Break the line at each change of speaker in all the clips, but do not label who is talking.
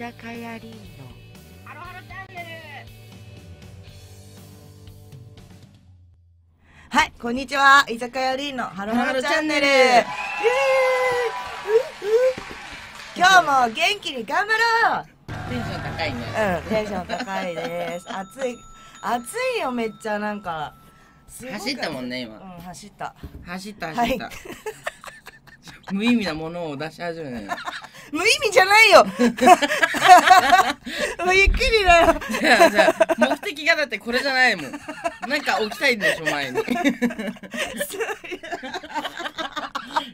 居酒屋リんのハロハロチャンネルはいこんにちは居酒屋りんのハロハロチャンネル今日も元気に頑張ろうテンション高いねうんテンション高いです 暑い暑いよめっちゃなんか走ったもんね今、うん、走った走った走った、はい、無意味なものを出し始めない無意味じゃないよ もうゆっくりだよじゃあじゃあ目的がだってこれじゃないもんなんか置きたいんでしょ前に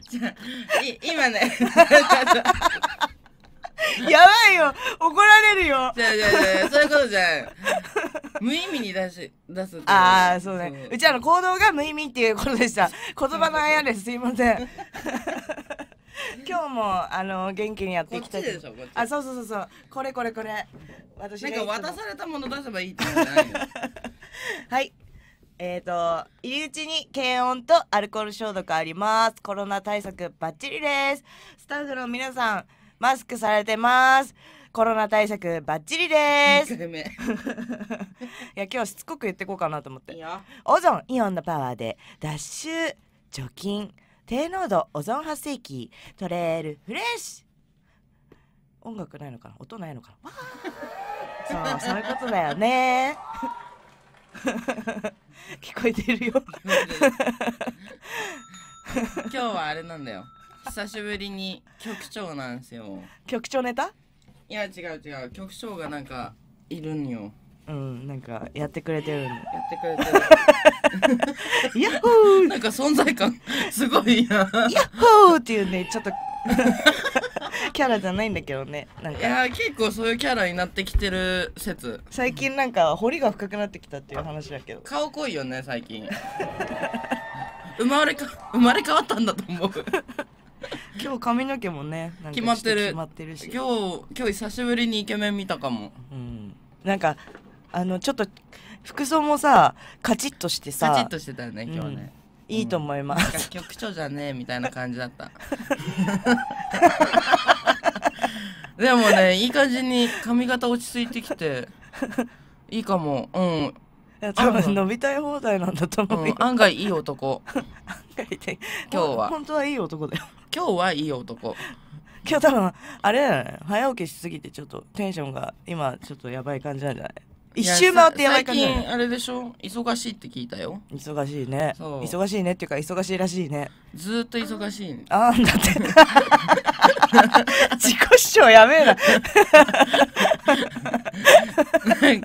じゃあい今ねやばいよ怒られるよじゃあじゃあじゃあそういうことじゃん無意味に出し出すああそうねうちらの行動が無意味っていうことでした言葉のあやですいません 今日もあの元気にやっていきたいでしょあそうそうそうそうこれこれこれ私なんか渡されたもの出せばいいってない はいえっ、ー、と入り口に検温とアルコール消毒ありますコロナ対策バッチリですスタッフの皆さんマスクされてますコロナ対策バッチリです いや今日しつこく言っていこうかなと思っていオゾンイオンのパワーで脱臭除菌低濃度オゾン発生器トレールフレッシュ音楽ないのかな音ないのかなそうそういうことだよね 聞こえてるよ 今日はあれなんだよ久しぶりに局長なんですよ局長ネタいや違う違う局長がなんかいるんようんなんかやってくれてるのやってくれてるヤッホーなんか存在感すごいなヤッホーっていうねちょっとキャラじゃないんだけどねなんかいや結構そういうキャラになってきてる説最近なんか彫りが深くなってきたっていう話だけど顔濃いよね最近生まれか生まれ変わったんだと思う今日髪の毛もね決まってる決まってるし今日今日久しぶりにイケメン見たかもうんなんかあのちょっと服装もさカチッとしてさカチッとしてたよね今日ね、うん、いいと思います、局長じゃねえみたいな感じだった でもねいい感じに髪型落ち着いてきていいかもうん多分伸びたい放題なんだと思う、うん、案外いい男今日は本当はいい男だよ今日はいい男今日多分あれだよね早起きしすぎてちょっとテンションが今ちょっとやばい感じなんじゃない一周回ってやばい感じ最近あれでしょ忙しいって聞いたよ忙しいね忙しいねっていうか忙しいらしいねずっと忙しい、ね、ああだって 自己主張やめえな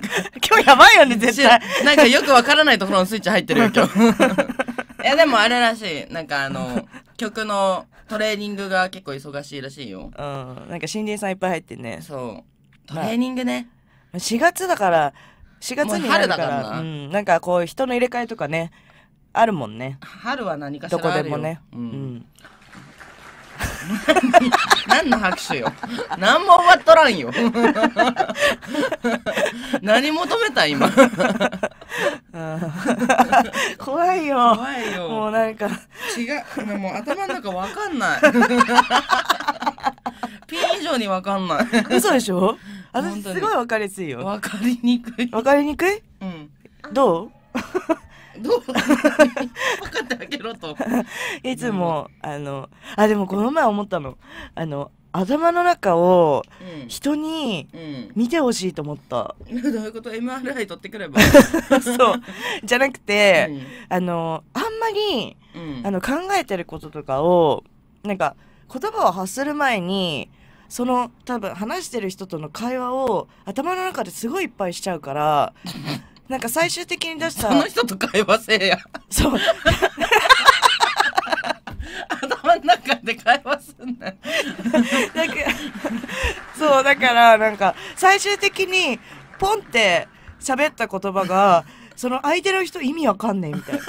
今日やばいよね絶対なんかよくわからないところのスイッチ入ってるよ今日 いやでもあれらしいなんかあの曲のトレーニングが結構忙しいらしいようんなんか新人さんいっぱい入ってねそうトレーニングね、まあ4月だから4月になるからう春だからなうん、なんかこう人の入れ替えとかねあるもんね
春は何かしどこでもね、う
ん 何の拍手よ何も終わっとらんよ 何求めた今 怖いよ怖いよもうなんか違うもう頭の中わかんないピン以上にわかんない嘘でしょ私すごい分かりやすいよわかりにくい。分かりにくいうん。どうどう分 かってあげろと。いつも、あのあでもこの前思ったのあの頭の中をう人にうん。見てほしいと思ったうんどういうこと ?MRI 取ってくれば。そうじゃなくて、うん、あのあんまりうんあの考えてることとかをなんか言葉を発する前にその多分話してる人との会話を頭の中ですごいいっぱいしちゃうから なんか最終的に出したその人と会話せえやそう頭の中で会話すんなだそうだからなんか最終的にポンって喋った言葉がその相手の人意味わかんねえみたいな。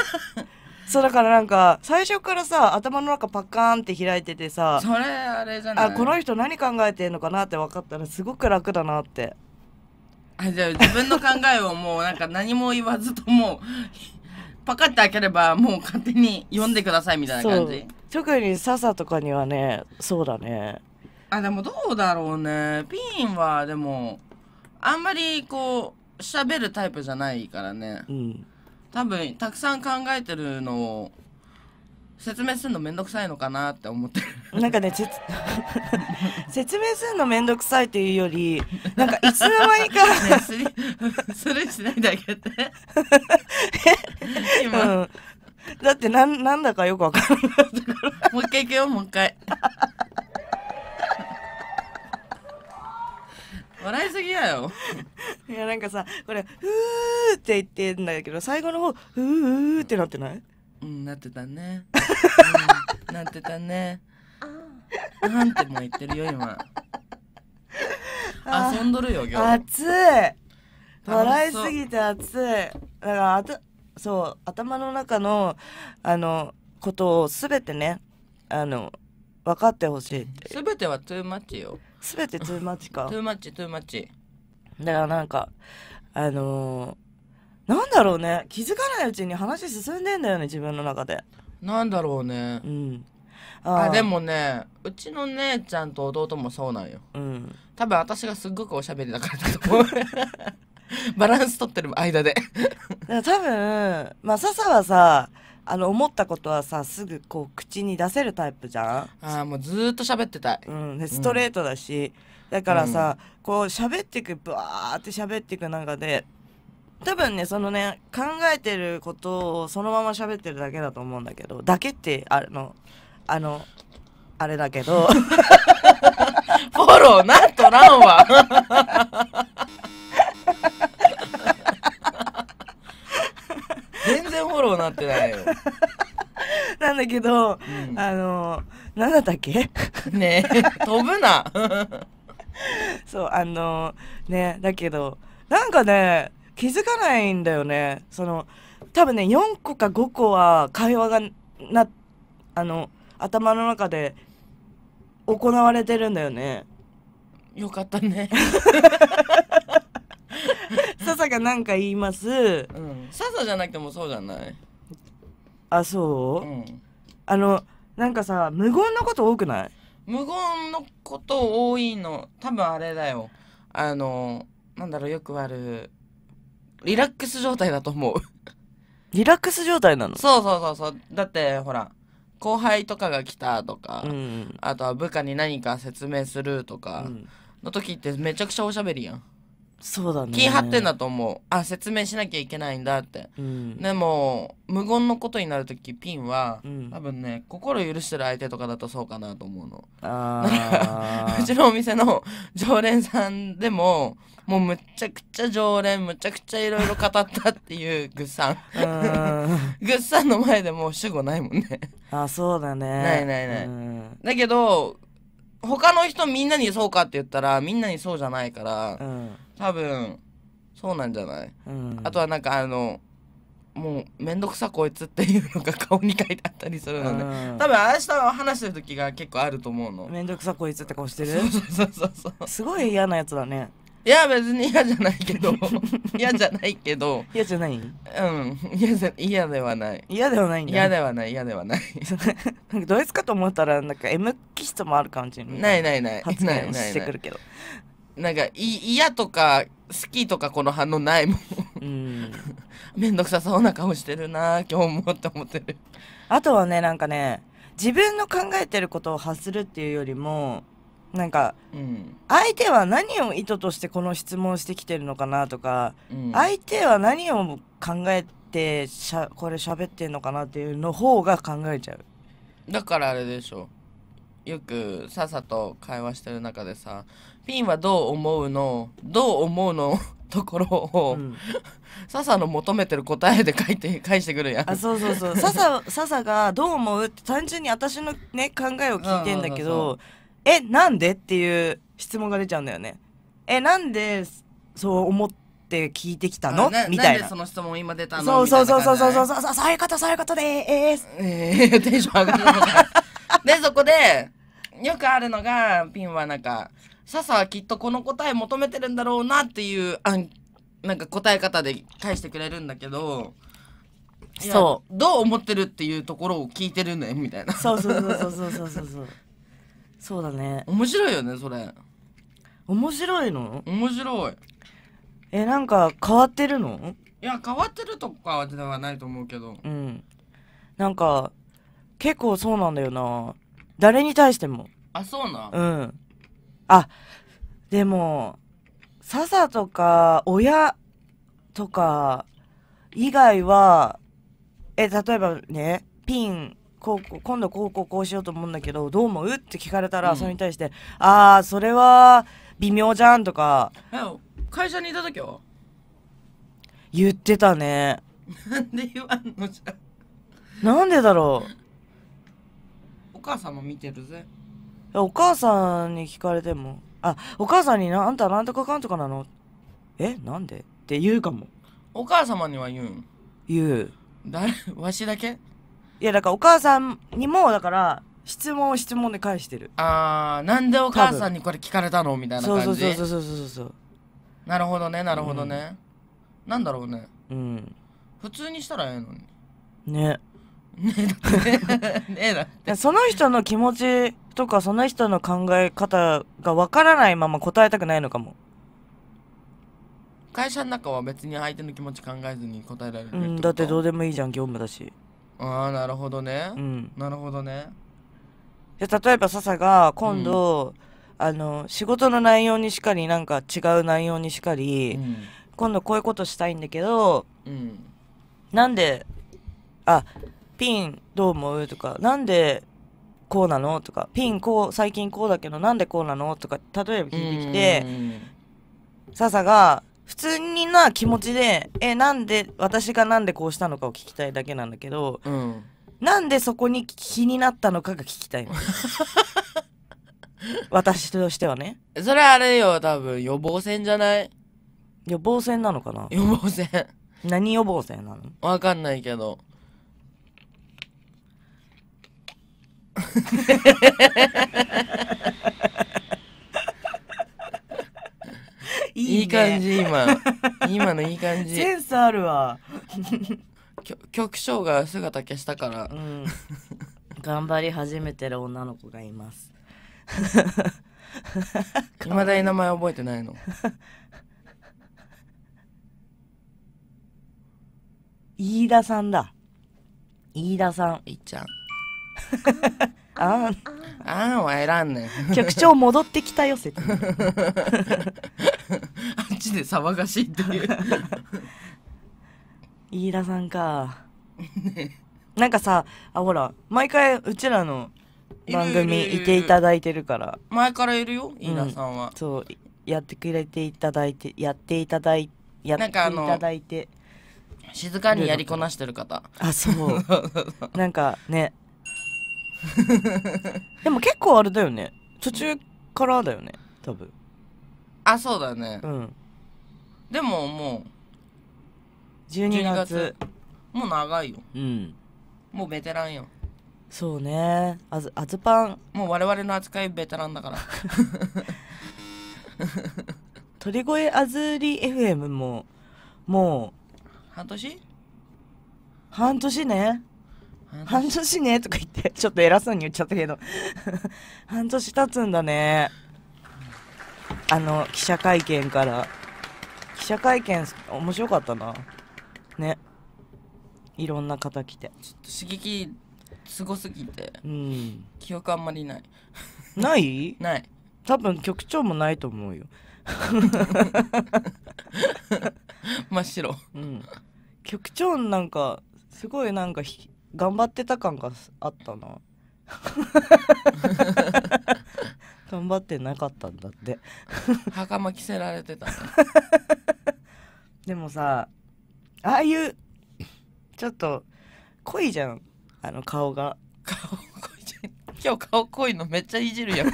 そうだからなんか最初からさ頭の中パッカーンって開いててさそれあれじゃないあこの人何考えてんのかなって分かったらすごく楽だなってあじゃあ自分の考えをもうなんか何も言わずともうパカって開ければもう勝手に読んでくださいみたいな感じ特に笹とかにはねそうだねあでもどうだろうねピンはでもあんまりこう喋るタイプじゃないからねうん多分たくさん考えてるのを説明するのめんどくさいのかなって思ってるなんかね 説明するのめんどくさいというよりなんかいつの間にかスリーしないだあって今、うん、だってなんなんだかよくわからない もう一回いくよもう一回笑いすぎやよいやなんかさこれ「ふー」って言ってんだけど最後の方「ふー」ってなってないうんなってたね、うん、なってたねなんても言ってるよ今
遊んどるよ今日暑い笑いすぎ
て暑いだからあたそう頭の中のあのことをすべてねあの分かってほしいってべてはトゥーマッチよべてトゥーマッチかトゥーマッチトゥーマッチだからなんかあのー、なんだろうね気づかないうちに話進んでんだよね自分の中でなんだろうねうんあでもねうちの姉ちゃんと弟もそうなんよ、うん、多分私がすっごくおしゃべりだからだと思うバランス取ってる間で多分まあ笹はさあの思ったことはさすぐこう口に出せるタイプじゃんああもうずっと喋ってたい、うん、ストレートだし、うん、だからさ、うこう喋っていくワーって喋っていく中で多分ねそのね考えてることをそのまま喋ってるだけだと思うんだけどだけってあのあのあれだけど フォローなんとらんわローなってないよ。なんだけど、うんあの何だったっけ ね飛ぶな。そうあのねだけどなんかね気づかないんだよねその多分ね4個か5個は会話がなあの頭の中で行われてるんだよねよかったね。笹が何か言いますうん、笹じゃなくてもそうじゃないあそう、んあのなんかさ無言のこと多くない無言のこと多いの多分あれだよあのなんだろうよくあるリラックス状態だと思うリラックス状態なのそうそうそうそうだってほら後輩とかが来たとか、うんあとは部下に何か説明するとかの時ってめちゃくちゃおしゃべりやんそうだね気張ってんだと思うあ説明しなきゃいけないんだって、うん、でも無言のことになる時ピンは、うん、多分ね心許してる相手とかだとそうかなと思うのあ うちのお店の 常連さんでももうむちゃくちゃ常連むちゃくちゃいろいろ語ったっていうぐっさん ぐっさんの前でもう主語ないもんねあそうだねないないない、うん、だけど他の人みんなにそうかって言ったらみんなにそうじゃないから、うん、多分そうなんじゃない、うん、あとはなんかあのもう面倒くさこいつっていうのが顔に書いてあったりするので、うん、多分明日話してる時が結構あると思うの面倒くさこいつって顔してるそうそうそうそうすごい嫌なやつだねいや別に嫌じゃないけど 嫌じゃないけど嫌じゃないうん嫌じゃ嫌ではない嫌ではない嫌ではない嫌ではない なんかドイツかと思ったらなんか M 気質もある感じないないない発言してくるけどなんか嫌とか好きとかこの反応ないもうん面倒 くさそうな顔してるな今日もって思ってるあとはねなんかね自分の考えてることを発するっていうよりもなんか、うん、相手は何を意図としてこの質問してきてるのかなとか、うん、相手は何を考えてしゃこれ喋ってんのかなっていうの方が考えちゃうだからあれでしょよくさっさと会話してる中でさ「ピンはどう思うのどう思うの? 」ところを、うん、笹 の求めてる答えで書いて返してくるやんあそうそうそう笹笹が「どう思う?」って単純に私のね考えを聞いてんだけど、うんそうそうえ、なんでっていう質問が出ちゃうんだよね。え、なんでそう思って聞いてきたのみたいな。その質問今出たのそうそうそうそうそうそうそう、そういうことそういうことでーす。えー、テンション上がるの で、そこで、よくあるのが、ピンはなんか、さはきっとこの答え求めてるんだろうなっていうあんなんか答え方で返してくれるんだけどそうどう思ってるっていうところを聞いてるねみたいなそうそうそうそうそうそうそうそうだね面白いよねそれ面白いの面白いえなんか変わってるのいや変わってるとかではないと思うけどうんなんか結構そうなんだよな誰に対してもあそうなうんあでも笹とか親とか以外はえ例えばねピンこう今度こうこうこうしようと思うんだけどどう思うって聞かれたら、それに対して「ああそれは微妙じゃん」とか会社にいた時は言ってたねなんで言わんのじゃなんでだろうお母さんも見てるぜお母さんに聞かれてもあお母さんにな「あんたなんとかかんとかなのえなんで?」って言うかもお母様には言うん言う誰わしだけいやだからお母さんにもだから質問を質問で返してるああなんでお母さんにこれ聞かれたのみたいな感じそうそうそうそうそうそうなるほどねなるほどね、うん、なんだろうねうん普通にしたらええのにね ねえだってねえだってその人の気持ちとかその人の考え方がわからないまま答えたくないのかも会社の中は別に相手の気持ち考えずに答えられる、うん、だってどうでもいいじゃん業務だしああなるほどね、うん、なるほどねで例えば笹が今度、うん、あの仕事の内容にしかりなんか違う内容にしかり、うん、今度こういうことしたいんだけど、うん、なんであピンどう思うとかなんでこうなのとかピンこう最近こうだけどなんでこうなのとか例えば聞いてきて、うん、笹が普通にな気持ちでえなんで私がなんでこうしたのかを聞きたいだけなんだけど、うん、なんでそこに気になったのかが聞きたいの私としてはねそれあれよ多分予防線じゃない予防線なのかな予防線何予防線なのわかんないけど いい,、ね、いい感じ今 今のいい感じセンスあるわ局長が姿消したから、うん、頑張り始めてる女の子がいますいま だに名前覚えてないの 飯田さんだ飯田さんいっちゃんあんあんは選んねん局長戻ってきたよ説 あっちで騒がしいっていう 飯田さんかねなんかさあほら毎回うちらの番組いていただいてるから前からいるよ飯田さんは、そうやってくれていただいてやっていただいやっていただいて静かにやりこなしてる方あそう なんかねでも結構あれだよね途中からだよね多分あそうだねうんでももう12 ,12 月もう長いようんもうベテランよそうねあずあずパンもう我々の扱いベテランだから 鳥越あずり FM ももう半年半年ね半年ねとか言ってちょっと偉そうに言っちゃったけど 半年経つんだねあの、記者会見から。記者会見、面白かったな。ね。いろんな方来て。ちょっと刺激、すごすぎて。うん。記憶あんまりない。ない ない。多分局長もないと思うよ。真っ白。うん。局長なんか、すごいなんか頑張ってた感があったな。頑張ってなかったんだって袴着せられてたねでもさああいうちょっと濃いじゃんあの顔が顔濃いじゃん今日顔濃いのめっちゃいじるやん い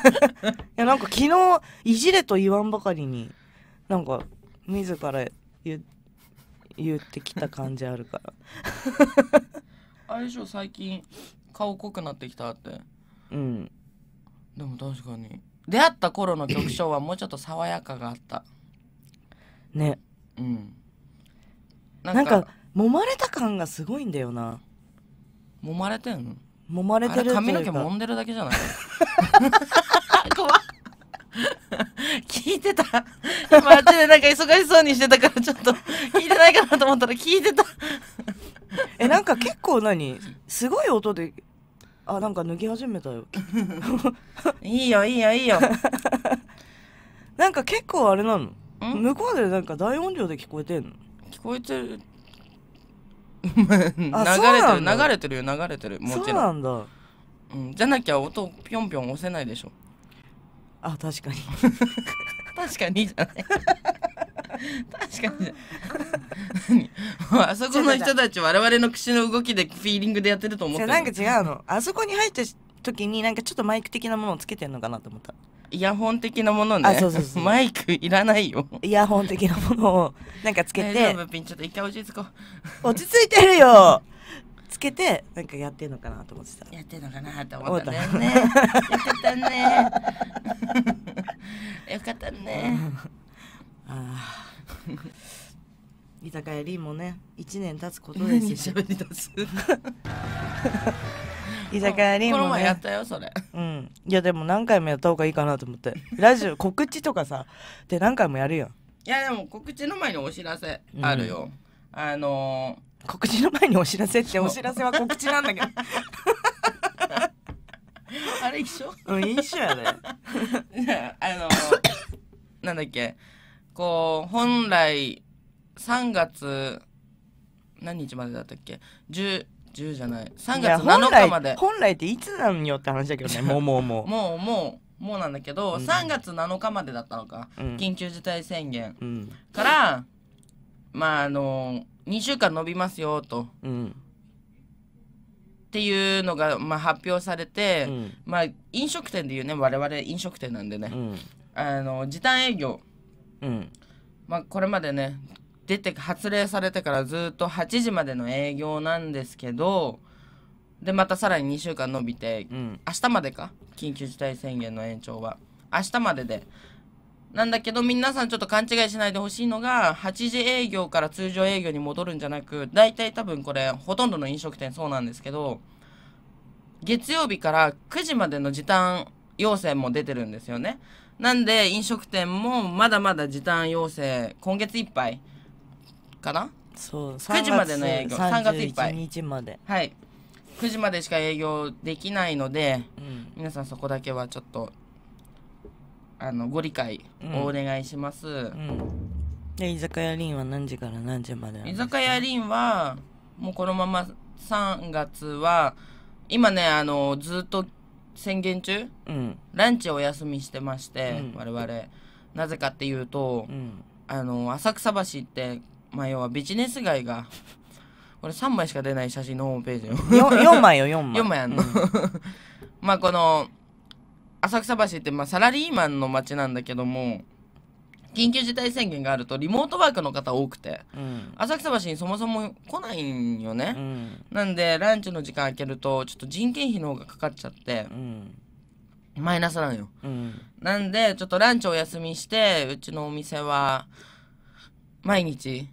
やなんか昨日いじれと言わんばかりになんか自ら言言ってきた感じあるからあれでしょ最近顔濃くなってきたってうんでも確かに出会った頃の曲調はもうちょっと爽やかがあったねうんなんか揉まれた感がすごいんだよな揉まれてんの揉まれてる髪の毛揉んでるだけじゃない 怖っ聞いてた今あっちでなんか忙しそうにしてたからちょっと聞いてないかなと思ったら聞いてたえなんか結構何すごい音であなんか脱ぎ始めたよいいよいいよいいよ なんか結構あれなの向こうでなんか大音量で聞こえてんの聞こえてる 流れてる流れてるよ流れてるもちろんそうなんだ、うん、じゃなきゃ音ぴょんぴょん押せないでしょあ確かに 確かにじゃない確かに あそこの人たち我々の口の動きでフィーリングでやってると思ってなんか違うのあそこに入った時になんかちょっとマイク的なものをつけてんのかなと思ったイヤホン的なものねあそうそうそう マイクいらないよイヤホン的なものをなんかつけてちょっと一回落ち着こう落ち着いてるよつけてなんかやってんのかなと思ってたやってんのかなと思ったんだよねよかったね よかったねああ 居酒屋リンもね1年経つことですよ 居酒屋リンも、ね、この前やったよそれうんいやでも何回もやった方がいいかなと思ってラジオ 告知とかさで何回もやるやんいやでも告知の前にお知らせあるよ、うん、あのー、告知の前にお知らせってお知らせは告知なんだけど
あれ一緒うん一緒やで、ねあのー、
なんだっけこう本来3月何日までだったっけ 10, 10じゃない3月7日まで本来っていつなんよって話だけどね もうもうもうもうもうもうなんだけど、うん、3月7日までだったのか、うん、緊急事態宣言、うん、からまああの2週間延びますよと、うん、っていうのが、まあ、発表されて、まあ飲食店でいうね我々飲食店なんでね、あの時短営業うんまあ、これまでね出て発令されてからずっと8時までの営業なんですけどでまたさらに2週間延びて、うん、明日までか緊急事態宣言の延長は明日まででなんだけど皆さんちょっと勘違いしないでほしいのが8時営業から通常営業に戻るんじゃなく大体多分これほとんどの飲食店そうなんですけど月曜日から9時までの時短要請も出てるんですよね。なんで飲食店もまだまだ時短要請今月いっぱいかなそう9時までの営業3月いっぱい日まではい9時までしか営業できないので、うん、皆さんそこだけはちょっとあのご理解をお願いします、うんうん、で居酒屋リンは何時から何時まで居酒屋リンはもうこのまま3月は今ねあのずっと宣言中、うん、ランチをお休みしてまして、うん、我々なぜかっていうと、うん、あの浅草橋って、まあ、要はビジネス街が これ3枚しか出ない写真のホームページよ 4, 4, 枚よ4 枚4枚あんの、まあこの浅草橋って、まあ、サラリーマンの街なんだけども緊急事態宣言があるとリモートワークの方多くて、うん、浅草橋にそもそも来ないんよね、うん、なんでランチの時間空けるとちょっと人件費の方がかかっちゃって、うん、マイナスなのよ、なんでちょっとランチお休みしてうちのお店は毎日、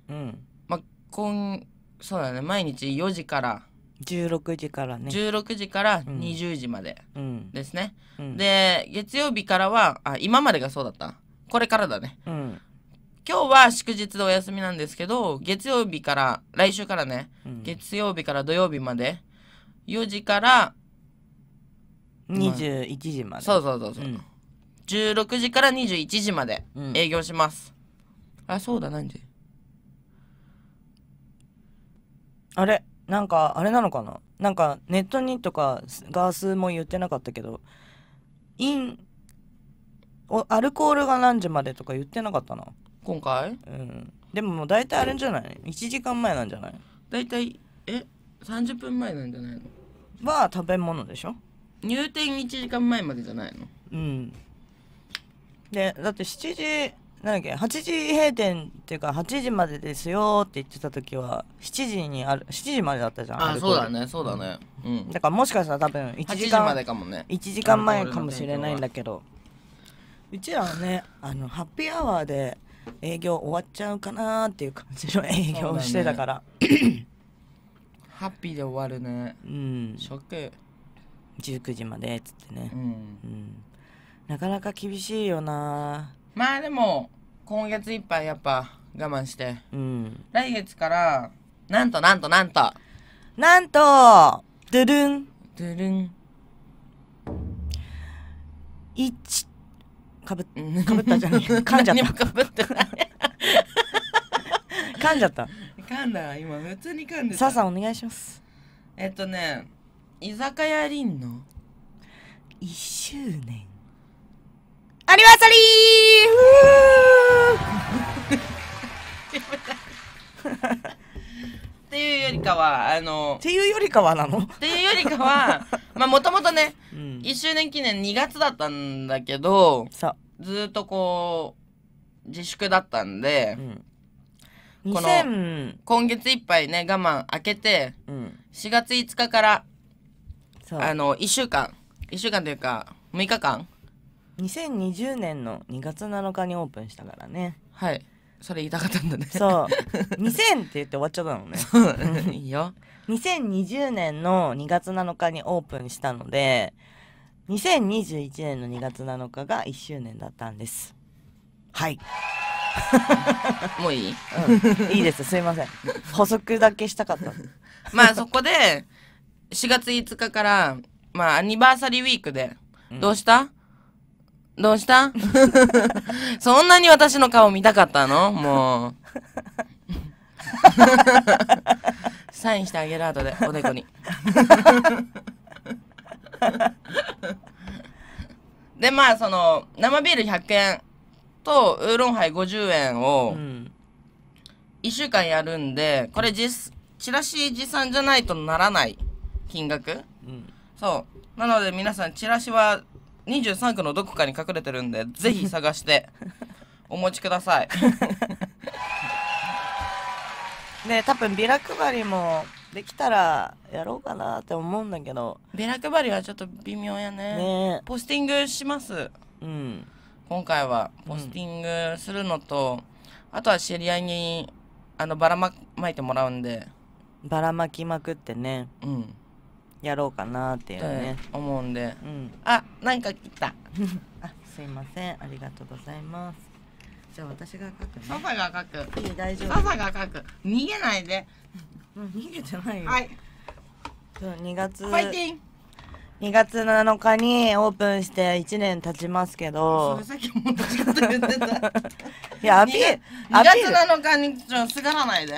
まあ今そうだね毎日4時から16時からね16時から20時までですね、で月曜日からはあ今までがそうだったこれからだね、うん、今日は祝日でお休みなんですけど月曜日から来週からね、うん、月曜日から土曜日まで4時から21時まで、そうそうそうそう、うん、16時から21時まで営業します、うん、あそうだ何時あれなんかあれなのかななんかネットにとかガースも言ってなかったけどインおアルコールが何時までとか言ってなかったな今回うんでももう大体あれじゃない1時間前なんじゃない大体え30分前なんじゃないのは食べ物でしょ入店1時間前までじゃないのうんでだって7時なんだっけ8時閉店っていうか8時までですよって言ってた時は7時にある7時までだったじゃんあそうだねそうだねうんだからもしかしたら多分1時間までかもね1時間前かもしれないんだけどうちらはねあのハッピーアワーで営業終わっちゃうかなっていう感じの営業をしてたから、ね、ハッピーで終わるねうんショック19時までっつってね、うん、うん、なかなか厳しいよなまあでも今月いっぱいやっぱ我慢して、うん、来月からなんとなんとなんとなんとドゥルンドゥルン1かぶかぶったじゃない 噛んじゃった噛んじゃった噛んだ今普通に噛んでささお願いしますえっとね居酒屋りんの1周年アニバーサリー っていうよりかはあのっていうよりかはなのっていうよりかはまあもともとね、うん、1周年記念2月だったんだけどずっとこう自粛だったんで、うん、この今月いっぱいね我慢開けて、うん、4月5日からあの1週間1週間というか6日間2020年の2月7日にオープンしたからねはいそれ言いたかったんだねそう2000って言って終わっちゃったのねそういいよ2020年の2月7日にオープンしたので2021年の2月7日が1周年だったんですはい もういい、うん、いいですすいません補足だけしたかったまあそこで4月5日からまあアニバーサリーウィークで、どうしたどうした そんなに私の顔見たかったのもう。サインしてあげる後で、おでこに。で、まあ、その、生ビール100円と、ウーロンハイ50円を、1週間やるんで、これ実、チラシ持参じゃないとならない金額、うん、そう。なので皆さん、チラシは23区のどこかに隠れてるんで ぜひ探してお持ちください ね多分ビラ配りもできたらやろうかなって思うんだけどビラ配りはちょっと微妙やねねポスティングしますうん今回はポスティングするのと、うん、あとは知り合いにあのばらままいてもらうんでばらまきまくってねうんやろうかなっていうね、うん、思うんで、うん、あなんか来た あすいませんありがとうございますじゃあ私が書くねサが書くいい大丈夫サが書く逃げないで逃げてないよはい2月ファイティン2月7日にオープンして1年経ちますけど。それさっきも同じこと言ってた。いや、アピール。2月7日にちょっとすがらないで。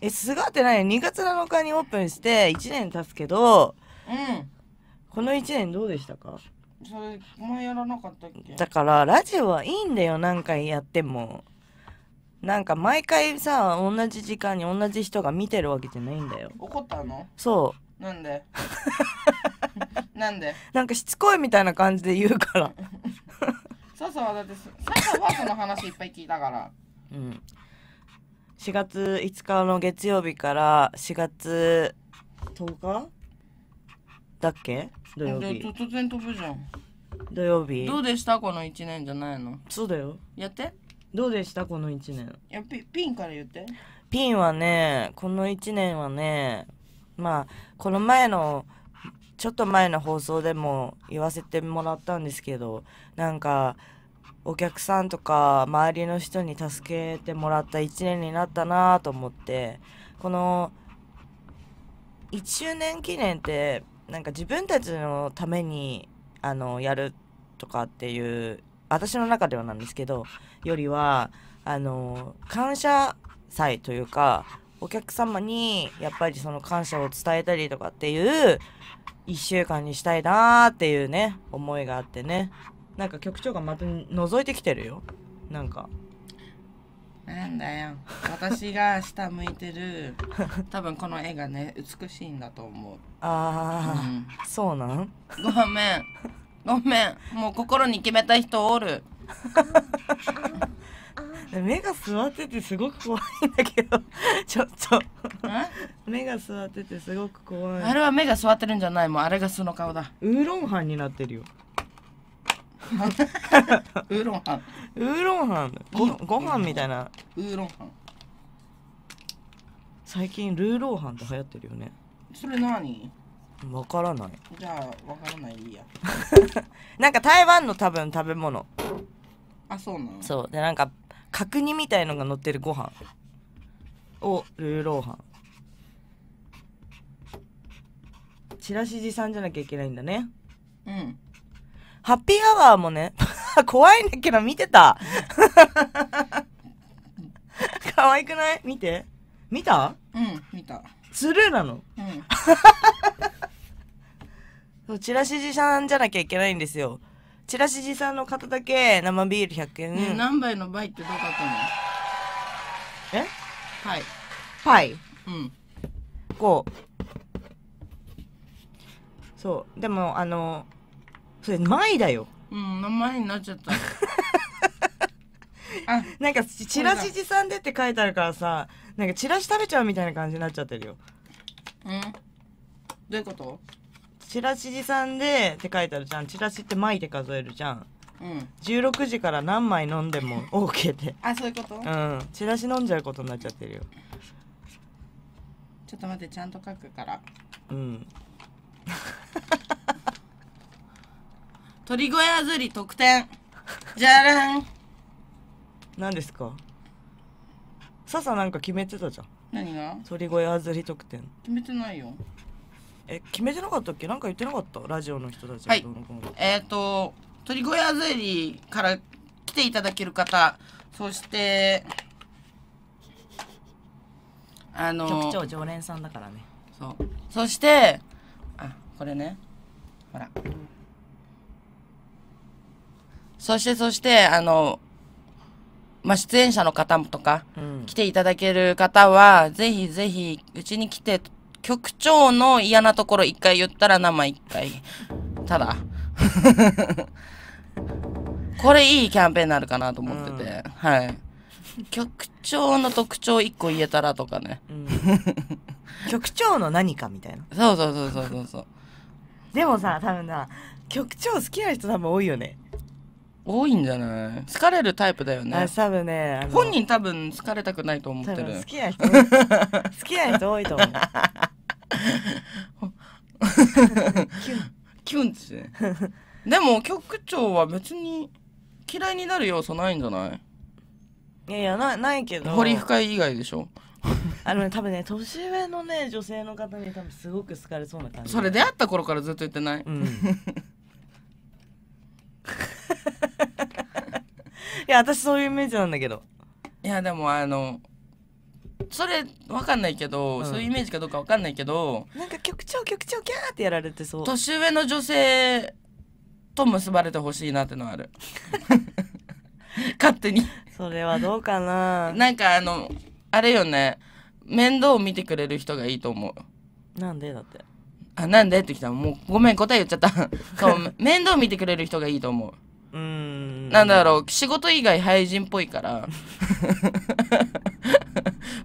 えすごってない2月7日にオープンして1年経つけどうんこの1年どうでしたかそれ前やらなかったっけだからラジオはいいんだよ何回やってもなんか毎回さ同じ時間に同じ人が見てるわけじゃないんだよ怒ったのそうなんで なんでなんかしつこいみたいな感じで言うから笹は だって笹はその話いっぱい聞いたからうん4月5日の月曜日から4月10日だっけ土曜日突然飛ぶじゃん土曜日どうでしたこの1年じゃないのそうだよやってどうでしたこの1年いやピピンから言ってピンはねこの1年はねまあこの前のちょっと前の放送でも言わせてもらったんですけどなんかお客さんとか周りの人に助けてもらった1年になったなと思ってこの1周年記念ってなんか自分たちのためにあのやるとかっていう私の中ではなんですけどよりはあの感謝祭というかお客様にやっぱりその感謝を伝えたりとかっていう1週間にしたいなーっていうね思いがあってねなんか局長がまた覗いてきてるよなんかなんだよ私が下向いてる 多分この絵がね美しいんだと思うああ、うん、そうなんごめんごめんもう心に決めた人おる 目が座っててすごく怖いんだけど ちょっと目が座っててすごく怖いあれは目が座ってるんじゃないもうあれが素の顔だウーロンハンになってるよ ウーロンハンウーロンハンごご飯みたいなウーロンハン最近ルーローハンって流行ってるよねそれ何わからないじゃあわからないいいや なんか台湾の多分食べ物あそうなのそうでなんか角煮みたいのが乗ってるご飯をルーローハンチラシ持参じゃなきゃいけないんだねうんハッピーアワーもね、怖いんだけど見てた。可愛くない見て。見たうん、見た。スルーなのうん。そうチラシ持さんじゃなきゃいけないんですよ。チラシ持さんの方だけ生ビール100円。ね、何杯の倍ってどうだったのえパイ。パイうん。こう。そう。でも、あの、それ前だようん前になっちゃった なんかチラシ持参でって書いてあるからさなんかチラシ食べちゃうみたいな感じになっちゃってるようんどういうことチラシ持参でって書いてあるじゃんチラシって枚で数えるじゃんうん16時から何枚飲んでも OK であそういうこと、うんチラシ飲んじゃうことになっちゃってるよちょっと待ってちゃんと書くからうん鳥小屋釣り特典じゃらん何ですかささなんか決めてたじゃん何が鳥小屋釣り特典決めてないよえ決めてなかったっけなんか言ってなかったラジオの人たちはいえっ、ー、と鳥小屋釣りから来ていただける方そしてあの局長常連さんだからねそうそしてあこれねほらそしてそしてあのまあ、出演者の方とか、うん、来ていただける方は、ぜひぜひ、うちに来て、局長の嫌なところ一回言ったら生一回。ただ。これいいキャンペーンになるかなと思ってて、うん、はい。局長の特徴一個言えたらとかね。うん、局長の何かみたいな。そうそうそうそうそうそう。でもさ、多分な、局長好きな人多分多いよね。多いんじゃない好かれるタイプだよね多分ね本人多分好かれたくないと思ってる好きな人好きな人多いと思うキュンキュンってでも局長は別に嫌いになる要素ないんじゃないいやいやなないけど堀深い以外でしょあのね多分ね年上のね女性の方に多分すごく好かれそうな感じそれ出会った頃からずっと言ってない、うん いや私そういうイメージなんだけどいやでもあのそれわかんないけど、うんそういうイメージかどうかわかんないけどなんか局長局長キャーってやられてそう年上の女性と結ばれてほしいなってのはある 勝手にそれはどうかななんかあのあれよね面倒を見てくれる人がいいと思うなんでだってあなんでって来たもうごめん答え言っちゃった顔 面倒見てくれる人がいいと思ううんなんだろう仕事以外廃人っぽいから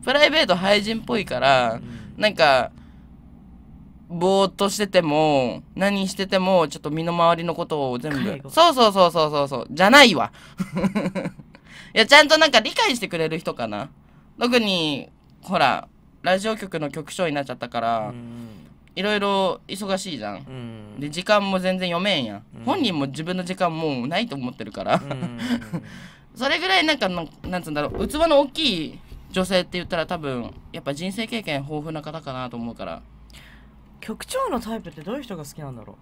プライベート廃人っぽいから、うん、なんかぼーっとしてても何しててもちょっと身の回りのことを全部そうそうそうそうそうそうじゃないわ いやちゃんとなんか理解してくれる人かな特にほらラジオ局の局長になっちゃったから、うんいろいろ忙しいじゃん、うん、で時間も全然読めんやん、うん、本人も自分の時間もうないと思ってるから、うん、それぐらいなんかのなんつうんだろう器の大きい女性って言ったら多分やっぱ人生経験豊富な方かなと思うから局長のタイプってどういう人が好きなんだろう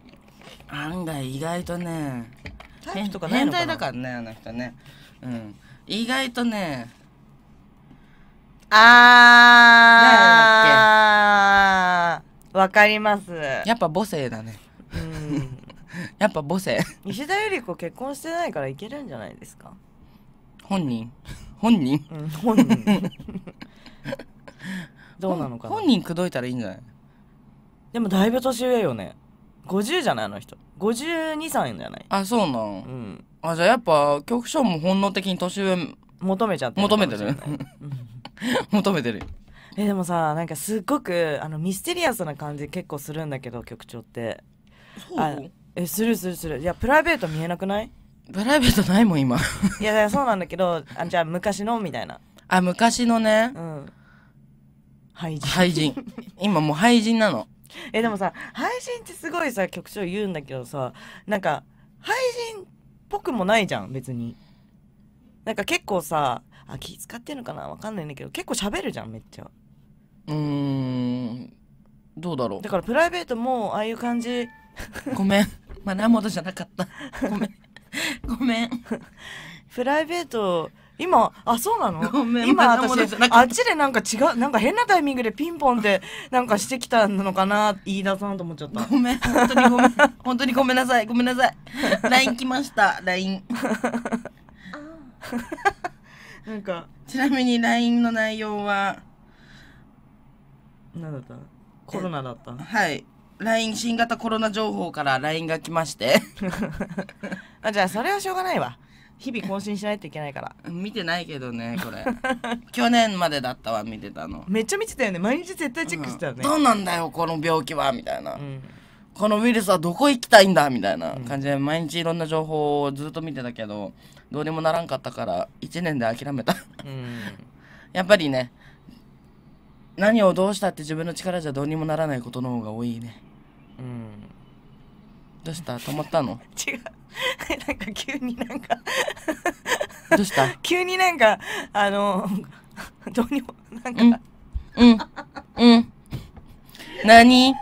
案外意外とねタイプとかないのか変態だからねあの人ねうん意外とねあーなんわかりますやっぱ母性だねうんやっぱ母性西田ゆり子結婚してないからいけるんじゃないですか本人本人、うん、本人 どうなのかな本人口説いたらいいんじゃないでもだいぶ年上よね50じゃないあの人52歳じゃないあそうなん、うん、あじゃあやっぱ局長も本能的に年上求めちゃってる求めてる 求めてるえでもさなんかすっごくあのミステリアスな感じ結構するんだけど局長ってあえするするするいやプライベート見えなくないプライベートないもん今いやいやそうなんだけどあじゃあ昔のみたいなあ昔のね、うん、廃人廃人今もう廃人なのえでもさ廃人ってすごいさ局長言うんだけどさなんか廃人っぽくもないじゃん別になんか結構さあ気使ってんのかなわかんないんだけど結構喋るじゃんめっちゃうんどうだろうだからプライベートもああいう感じごめんマナーモードじゃなかったごめんごめんプライベート今あそうなのごめん今私あっちでなんか違うなんか変なタイミングでピンポンってなんかしてきたのかな飯田さんと思っちゃったごめん本当にごめん本当にごめんなさいごめんなさい LINE 来ました LINE なんかちなみに LINE の内容は何だったコロナだったはい LINE 新型コロナ情報から LINE が来まして あじゃあそれはしょうがないわ日々更新しないといけないから見てないけどねこれ 去年までだったわ見てたのめっちゃ見てたよね毎日絶対チェックしてたよね、うん、どうなんだよこの病気はみたいな、うん、このウイルスはどこ行きたいんだみたいな感じで、毎日いろんな情報をずっと見てたけどどうにもならんかったから1年で諦めた、やっぱりね何をどうしたって自分の力じゃどうにもならないことの方が多いねうんどうした止まったの 違う なんか急になんかどうした 急になんかあのどうにもなんかうんうん、何い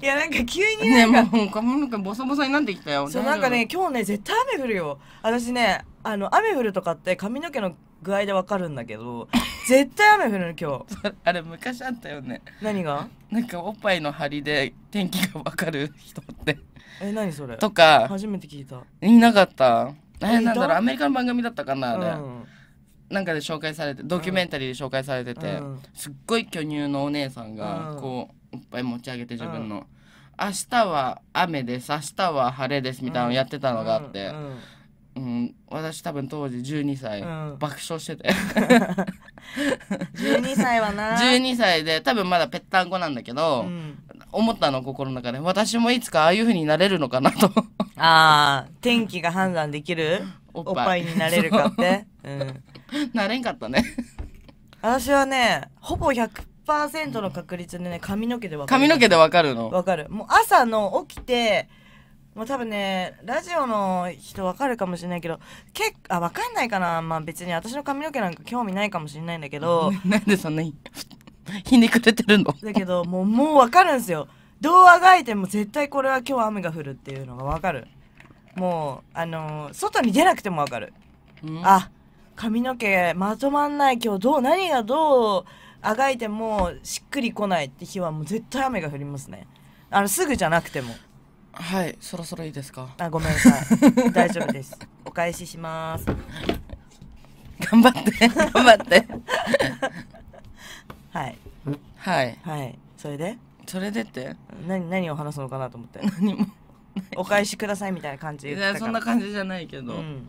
やなんか急にねもうかもなんかボサボサになってきたよそうなんかね今日ね絶対雨降るよ私ねあの雨降るとかって髪の毛の具合でわかるんだけど絶対雨降るの今日 あれ昔あったよね何がなんかおっぱいの張りで天気がわかる人ってえ何それとか初めて聞いたいなかったえなんだろうアメリカの番組だったかなあれ、うんなんかで紹介されてドキュメンタリーで紹介されてて、うん、すっごい巨乳のお姉さんがこう、うん、いっぱい持ち上げて自分の、うん、明日は雨です明日は晴れですみたいなのやってたのがあって、うん、私多分当時12歳、うん、爆笑してて12 歳はな12 歳で多分まだぺったんこなんだけど、うん、思ったの心の中で私もいつかああいうふうになれるのかなとああ天気が判断できるおっぱいになれるかって、ううん、なれんかったね私はねほぼ100%の確率でね髪の毛でわかる髪の毛でわかるのわかるもう朝の起きてもう多分ねラジオの人わかるかもしれないけどけあわかんないかなまあ別に私の髪の毛なんか興味ないかもしれないんだけど なんでそんなに ひねくれてるのだけどもうもうわかるんですよどうあがいても絶対これは今日雨が降るっていうのがわかるもうあのー、外に出なくてもわかる、うん、あ髪の毛まとまんない今日どう何がどうあがいてもしっくりこないって日はもう絶対雨が降りますねあのすぐじゃなくてもはいそろそろいいですかあごめんなさい 大丈夫ですお返しします 頑張って頑張って はいはいはいそれでそれでって何何を話すのかなと思って何もお返しくださいみたいな感じいやそんな感じじゃないけど、うん、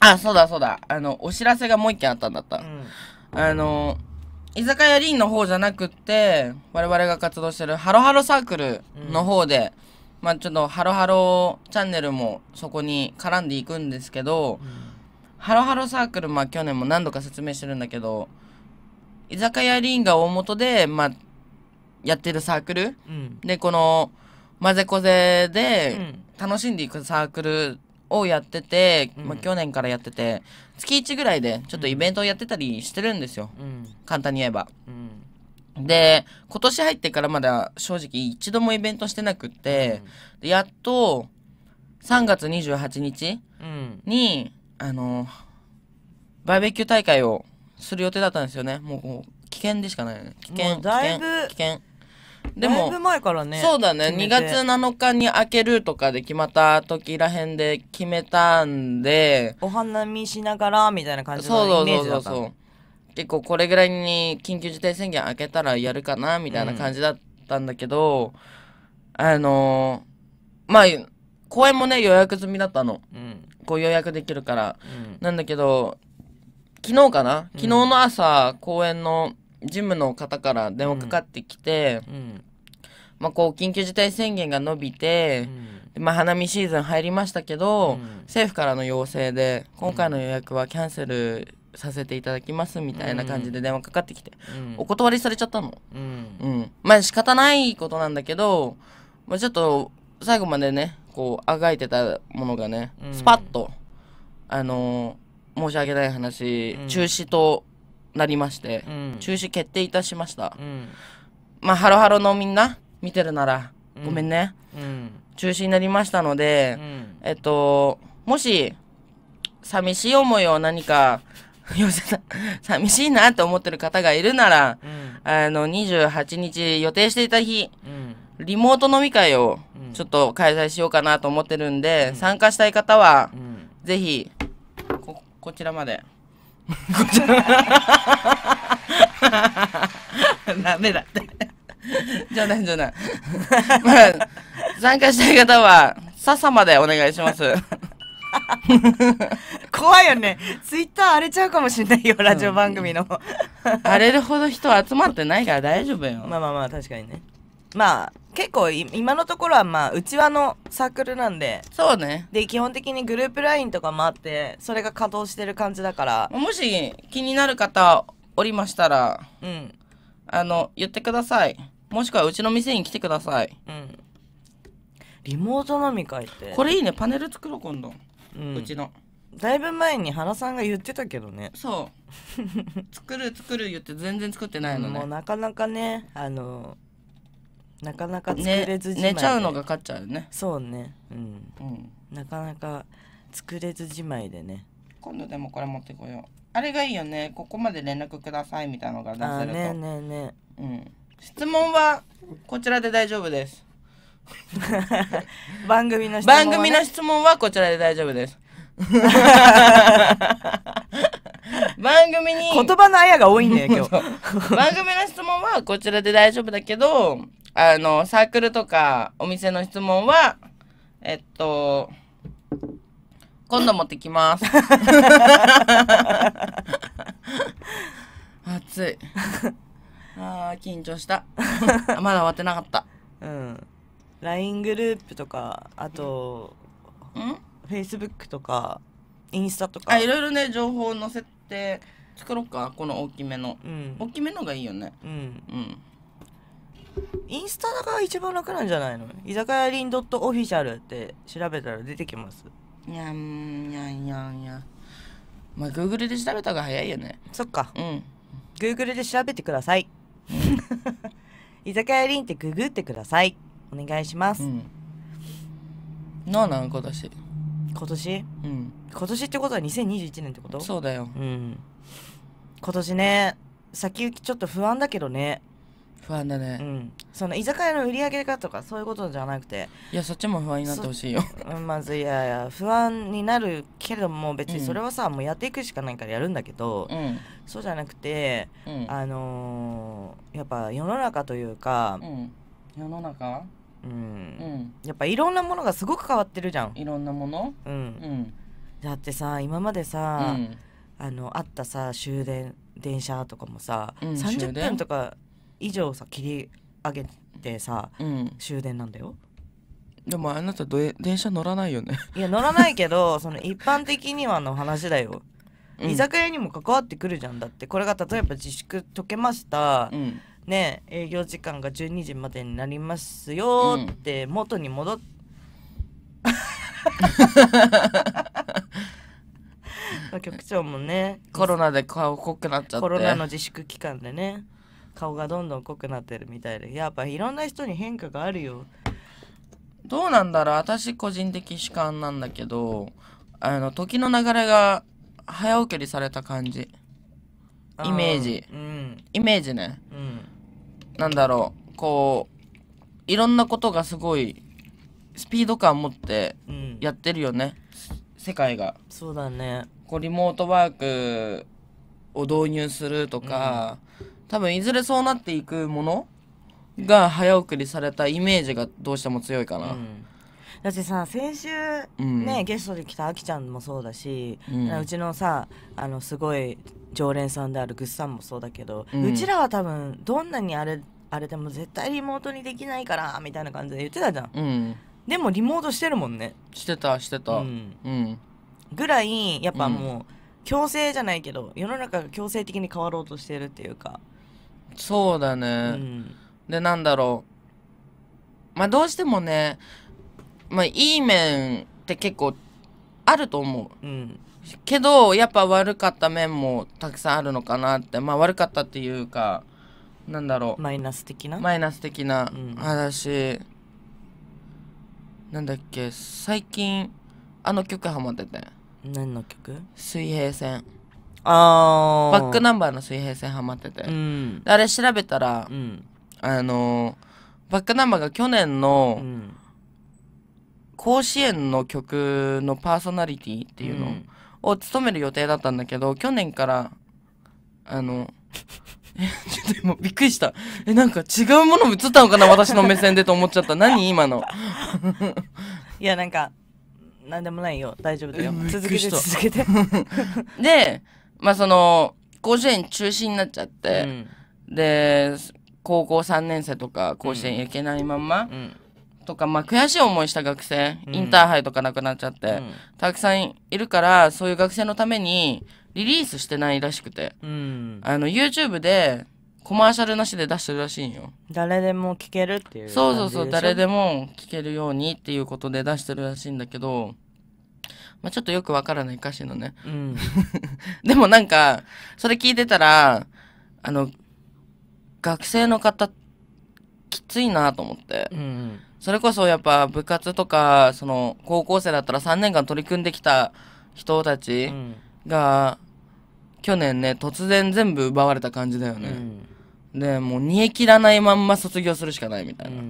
あそうだそうだあのお知らせがもう一件あったんだった、うん、あの居酒屋リンの方じゃなくって我々が活動してるハロハロサークルの方で、うんまあ、ちょっとハロハロチャンネルもそこに絡んでいくんですけど、うん、ハロハロサークル、まあ、去年も何度か説明してるんだけど居酒屋リンが大元で、まあ、やってるサークル、うん、でこのまぜこぜで楽しんでいくサークルをやってて、うん、まあ、去年からやってて月1ぐらいでちょっとイベントをやってたりしてるんですよ、簡単に言えば。うんで、今年入ってからまだ正直一度もイベントしてなくて、うん、やっと3月28日に、うん、あの、バーベキュー大会をする予定だったんですよね。もう危険でしかないよね。危険、だいぶ危険。ぶ前でらね、そうだね2月7日に開けるとかで決まった時らへんで決めたんでお花見しながらみたいな感じのイメージだったそうそうそうそう結構これぐらいに緊急事態宣言開けたらやるかなみたいな感じだったんだけど、うん、あのー、まあ公演もね予約済みだったの、うん、こう予約できるから、うん、なんだけど昨日かな昨日の朝、公演のジムの方から電話かかってきて、まあ、こう緊急事態宣言が延びて、まあ、花見シーズン入りましたけど、政府からの要請で今回の予約はキャンセルさせていただきますみたいな感じで電話かかってきて、うん、お断りされちゃったの、うん、うん、まあ仕方ないことなんだけど、まあ、ちょっと最後までねこうあがいてたものがね、うん、スパッとあのー、申し訳ない話、中止となりまして、中止決定いたしました、まあハロハロのみんな見てるならごめんね、中止になりましたので、えっともし寂しい思いを何かよせた、寂しいなと思ってる方がいるなら、うん、あの、28日予定していた日、うん、リモート飲み会をちょっと開催しようかなと思ってるんで、うん、参加したい方は、ぜひ、こ、こちらまで。こちら。ダメだって。冗談冗談。まあ、参加したい方は、笹までお願いします。怖いよねツイッター荒れちゃうかもしれないよラジオ番組の、荒れるほど人集まってないから大丈夫よ まあまあまあ確かにねまあ結構今のところはまあうちわのサークルなんでそうねで基本的にグループ LINE とかもあってそれが稼働してる感じだからもし気になる方おりましたらうんあの言ってくださいもしくはうちの店に来てくださいうんリモート飲み会ってこれいいねパネル作ろう今度うん、うちのだいぶ前に原さんが言ってたけどねそう 作る作る言って全然作ってないのねもうなかなかねあのなかなか作れずじまい、ね、寝ちゃうのが勝っちゃうねそうね、うん、うん、なかなか作れずじまいでね今度でもこれ持ってこようあれがいいよねここまで連絡くださいみたいなのが出せるとねねね、うん、質問はこちらで大丈夫です 番組の質問、ね、番組の質問はこちらで大丈夫です 番組に言葉のあやが多いんだよ今日番組の質問はこちらで大丈夫だけどあのサークルとかお店の質問はえっと今度持ってきます暑 いあー緊張したまだ終わってなかったうん LINE グループとかあとフェイスブックとかインスタとかあいろいろね情報を載せて作ろうかこの大きめの、うん、大きめのがいいよねうん、うん、インスタが一番楽なんじゃないの居酒屋りんットオフィシャルって調べたら出てきますいやんいやんやんやまあグーグルで調べた方が早いよねそっかうんグーグルで調べてください、居酒屋りんってググってくださいお願いします、うんなあなん今年今年うん今年ってことは2021年ってことそうだようん今年ね先行きちょっと不安だけどね、不安だね、うん、その居酒屋の売り上げがとかそういうことじゃなくて、いやそっちも不安になってほしいよまずいやいや不安になるけれども別にそれはさ、もうやっていくしかないからやるんだけど、うんそうじゃなくてうんあのーやっぱ世の中というか、うん世の中うん、やっぱいろんなものがすごく変わってるじゃんいろんなもの、うん、だってさ今までさ、あのあったさ終電電車とかもさ、30分とか以上さ切り上げてさ、終電なんだよでもあなた電車乗らないよね いや乗らないけどその一般的にはの話だよ、居酒屋にも関わってくるじゃんだってこれが例えば自粛解けました、うんね営業時間が12時までになりますよって元に戻っ、うん、局長もねコロナで顔濃くなっちゃってコロナの自粛期間でね顔がどんどん濃くなってるみたいでやっぱいろんな人に変化があるよどうなんだろう私個人的主観なんだけどあの時の流れが早送りされた感じ
イメージ、
うん、イメージね、うんなんだろうこういろんなことがすごいスピード感持ってやってるよね、世界がそうだねこうリモートワークを導入するとか、多分いずれそうなっていくものが早送りされたイメージがどうしても強いかうな、んだってさ先週ね、うんゲストで来たあきちゃんもそうだし、ううちのさあのすごい常連さんであるぐっさんもそうだけど、うん、ちらは多分どんなにあれあれでも絶対リモートにできないからみたいな感じで言ってたじゃん、うん、でもリモートしてるもんねしてたしてた、うん、うん、ぐらいやっぱもう、うん、強制じゃないけど世の中が強制的に変わろうとしてるっていうかそうだね、でなんだろうまあどうしてもねまあいい面って結構あると思う、うん、けど、やっぱ悪かった面もたくさんあるのかなって。まあ悪かったっていうか、なんだろう。マイナス的なマイナス的な話。うん、なんだっけ、最近、あの曲ハマってて。何の曲水平線。あバックナンバーの水平線ハマってて。うん、あれ調べたら、うん、あのバックナンバーが去年の、うん、甲子園の曲のパーソナリティっていうの、をを務める予定だったんだけど、去年から、あの、え、ちょっと今びっくりした。え、なんか違うもの映ったのかな私の目線でと思っちゃった。何今の。いや、なんか、なんでもないよ。大丈夫だよ。続けて続けて。で、まあその、甲子園中止になっちゃって、うん、で、高校3年生とか甲子園行けないまんま、うんとか、まあ、悔しい思いした学生、インターハイとかなくなっちゃって、うん、たくさんいるからそういう学生のためにリリースしてないらしくて、うん、あの YouTube でコマーシャルなしで出してるらしいんよ誰でも聴けるっていうそうそうそう誰でも聴けるようにっていうことで出してるらしいんだけどまあ、ちょっとよくわからない歌詞のね、うん、でもなんかそれ聞いてたらあの学生の方きついなと思って、うんそれこそやっぱ部活とかその高校生だったら3年間取り組んできた人たちが、去年ね突然全部奪われた感じだよね、うん、でもう煮え切らないまんま卒業するしかないみたいな、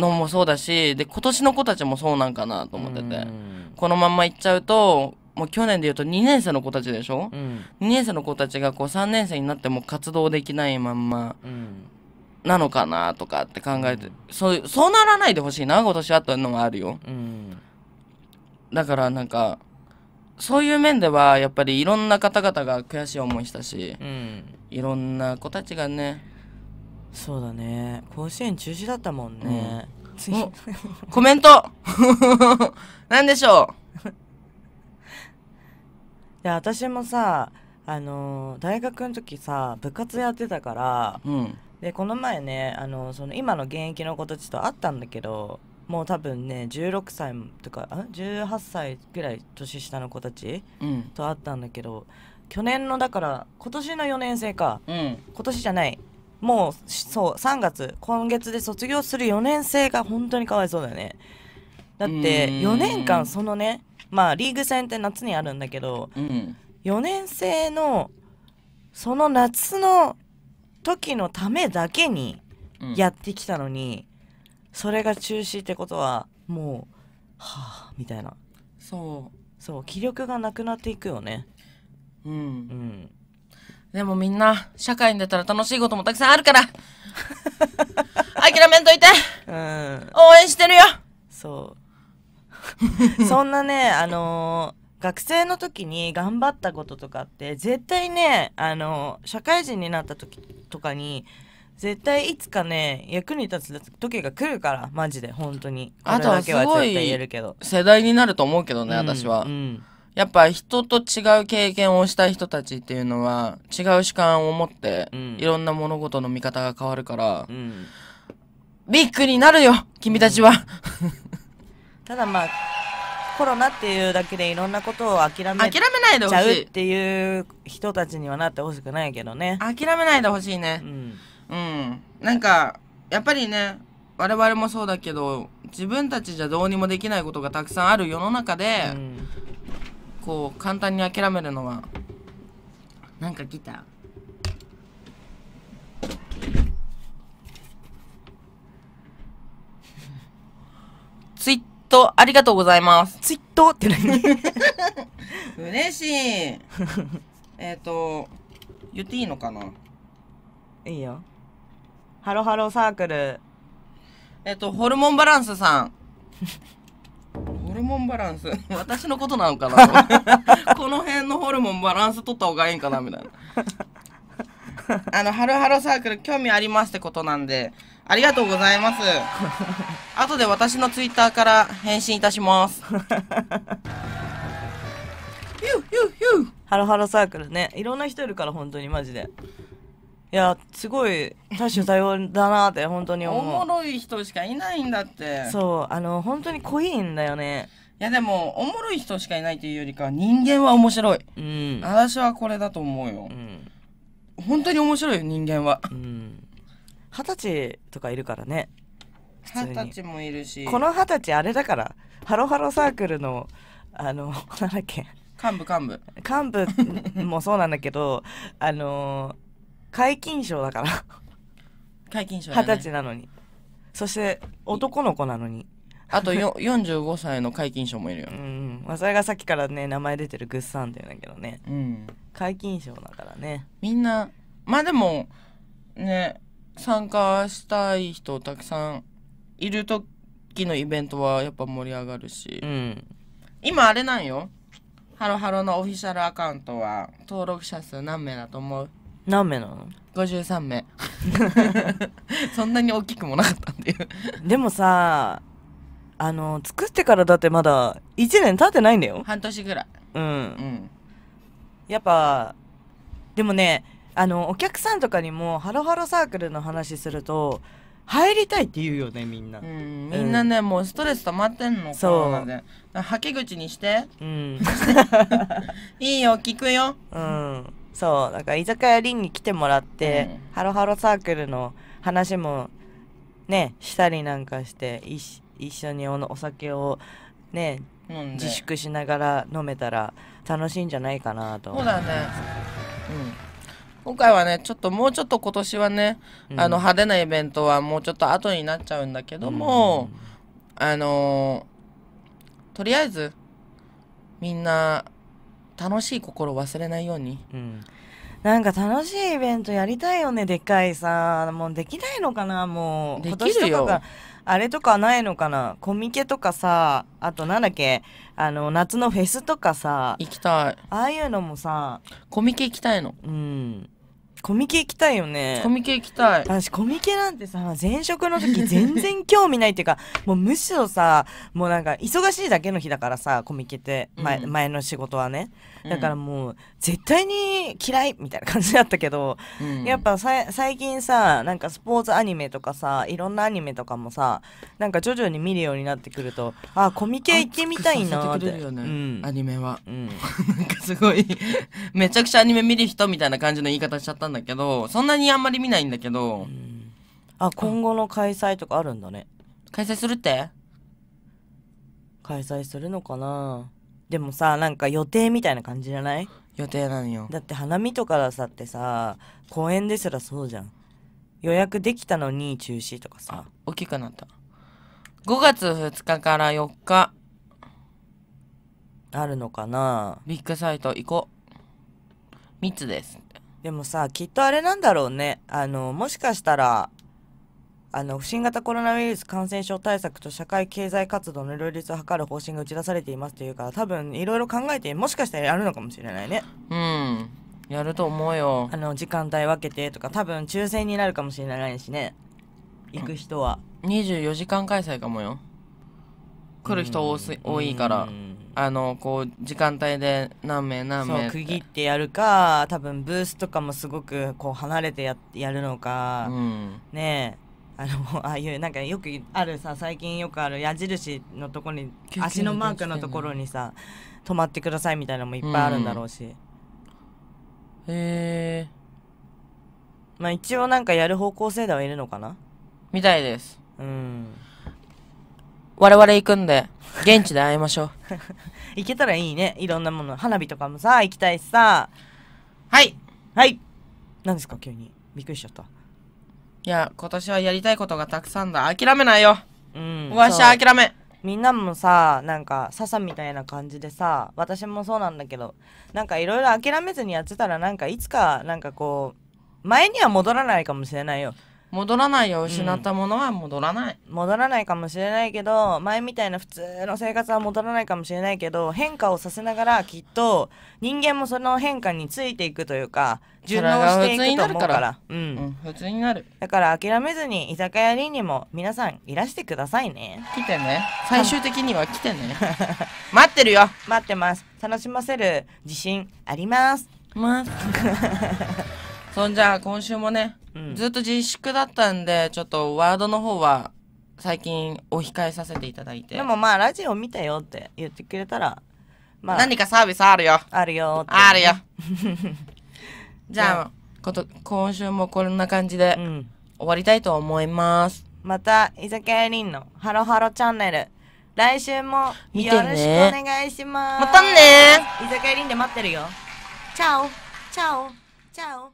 のもそうだしで今年の子たちもそうなんかなと思ってて、このまんまいっちゃうともう去年でいうと2年生の子たちでしょ、うん、2年生の子たちがこう3年生になっても活動できないまんま、うん、なのかなとかって考えて、うん、そうそうならないでほしいな今年はというのもあるよ、うん、だからなんかそういう面ではやっぱりいろんな方々が悔しい思いしたし、うん、いろんな子たちがねそうだね甲子園中止だったもんね、うん、コメント 何でしょういや私もさあのー、大学の時さ部活やってたから、うん、でこの前ねあのその今の現役の子たちと会ったんだけどもう多分ね16歳とかあ18歳ぐらい年下の子たちと会ったんだけど、うん、去年のだから今年の4年生か、うん、今年じゃないもうそう3月今月で卒業する4年生が本当にかわいそうだよねだって4年間そのねまあリーグ戦って夏にあるんだけど、うん、4年生のその夏の時のためだけにやってきたのに、うん、それが中止ってことはもうはあみたいなそうそう気力がなくなっていくよねうん、うん、でもみんな社会に出たら楽しいこともたくさんあるから 諦めんといて、うん、応援してるよそう そんなねあのー学生の時に頑張ったこととかって絶対ねあの社会人になった時とかに絶対いつかね役に立つ時が来るからマジで本当にあとはすごい世代になると思うけどね、うん、私は、うん、やっぱ人と違う経験をしたい人たちっていうのは違う主観を持って、うん、いろんな物事の見方が変わるから、ビッグになるよ君たちは、ただまあコロナっていうだけでいろんなことを諦め諦めないでほちゃうっていう人たちにはなってほしくないけどね。諦めないでほしいねうん。うんなんかやっぱりね我々もそうだけど自分たちじゃどうにもできないことがたくさんある世の中で、うんこう簡単に諦めるのはなんかギタートありがとうございます。ツイートって何嬉しい。えっと、言っていいのかないいよ。ハロハロサークル。えっと、ホルモンバランスさん。ホルモンバランス私のことなのかな この辺のホルモンバランス取った方がいいんかなみたいな。あの、ハロハロサークル興味ありますってことなんで、ありがとうございます。後で私のツイッターから返信いたします。ヒューヒューヒュー。ハロハロサークルね。いろんな人いるから、本当にマジで。いや、すごい多種多様だなって本当に思う。おもろい人しかいないんだって。そう、あの、本当に濃いんだよね。いやでも、おもろい人しかいないというよりか、人間は面白い。うん。私はこれだと思うよ。うん。本当に面白いよ、人間は。うん。二十歳とかいるからね二十歳もいるしこの二十歳あれだからハロハロサークルのあのなんだっけ幹部幹部幹部もそうなんだけどあの皆勤賞だから皆勤賞二十歳なのにそして男の子なのにあとよ45歳の皆勤賞もいるよ、ね、うん、まあ、それがさっきからね名前出てるグッサンうんだけどね皆勤賞だからねみんなまあでもね参加したい人たくさんいる時のイベントはやっぱ盛り上がるし、うん、今あれなんよハロハロのオフィシャルアカウントは登録者数何名だと思う何名なの ?53 名 そんなに大きくもなかったっていうでもさあの作ってからだってまだ1年経ってないんだよ半年ぐらいうん、うん、やっぱでもねあのお客さんとかにもハロハロサークルの話すると入りたいって言うよねみんな、うん、みんなね、うん、もうストレス溜まってんのそうではき口にして、うん、いいよ聞くようんそうだから居酒屋リンに来てもらって、うん、ハロハロサークルの話もねしたりなんかして一緒にお酒をね自粛しながら飲めたら楽しいんじゃないかなとそうだねうん今回はねちょっともうちょっと今年はね、うん、あの派手なイベントはもうちょっと後になっちゃうんだけども、うん、あのー、とりあえずみんな楽しい心を忘れないように。うんなんか楽しいイベントやりたいよね、でっかいさ。もうできないのかな、もう。できるよ。あれとかないのかなコミケとかさ、あとなんだっけ、あの、夏のフェスとかさ。行きたい。ああいうのもさ。コミケ行きたいの。うん。コミケ行きたいよねコミケ行きたい私コミケなんてさ前職の時 全然興味ないっていうかもうむしろさもうなんか忙しいだけの日だからさコミケって前うん、前の仕事はねだからもう絶対に嫌いみたいな感じだったけど、うん、やっぱさ最近さなんかスポーツアニメとかさいろんなアニメとかもさなんか徐々に見るようになってくるとあコミケ行ってみたいなって、ねうん、アニメは、うん、なんかすごいめちゃくちゃアニメ見る人みたいな感じの言い方しちゃったんだけどそんなにあんまり見ないんだけど、あ今後の開催とかあるんだね開催するって開催するのかなでもさなんか予定みたいな感じじゃない予定なんよだって花見とかださってさ公園ですらそうじゃん予約できたのに中止とかさ大きくなった5月2日から4日あるのかなビッグサイト行こう3つですでもさ、きっとあれなんだろうね。あの、もしかしたら、あの、新型コロナウイルス感染症対策と社会経済活動の両立を図る方針が打ち出されていますというから、多分いろいろ考えて、もしかしたらやるのかもしれないね。うん。やると思うよ。あの、時間帯分けてとか、多分抽選になるかもしれないしね。行く人は。24時間開催かもよ。来る人多す、多いから。うんあのこう時間帯で何名何名区切ってやるか多分ブースとかもすごくこう離れてややるのか、うん、ねえあの ああいうなんかよくあるさ最近よくある矢印のところに足のマークのところにさ止まってくださいみたいなのもいっぱいあるんだろうし、うん、へえまあ一応なんかやる方向性ではいるのかなみたいですうん我々行くんで現地で会いましょう 行けたらいいねいろんなもの花火とかもさ行きたいしさはいはい何ですか急にびっくりしちゃったいや今年はやりたいことがたくさんだ諦めないようんわしは諦めみんなもさなんか笹みたいな感じでさ私もそうなんだけどなんかいろいろ諦めずにやってたらなんかいつかなんかこう前には戻らないかもしれないよ戻らないよ失ったものは戻らない、戻らないかもしれないけど前みたいな普通の生活は戻らないかもしれないけど変化をさせながらきっと人間もその変化についていくというか順応していくと思うから、うん、うん、普通になるだから諦めずに居酒屋にーにも皆さんいらしてくださいね来てね最終的には来てね待ってるよ 待ってます楽しませる自信ありますますそんじゃあ今週もね、うん、ずっと自粛だったんでちょっとワードの方は最近お控えさせていただいてでもまあラジオ見たよって言ってくれたら、まあ、何かサービスあるよあるよあるよ じゃあ、こと今週もこんな感じで、うん、終わりたいと思いますまた居酒ありんのハロハロチャンネル来週もよろしくお願いします、ね、またね居酒ありんで待ってるよチャオチャオチャオ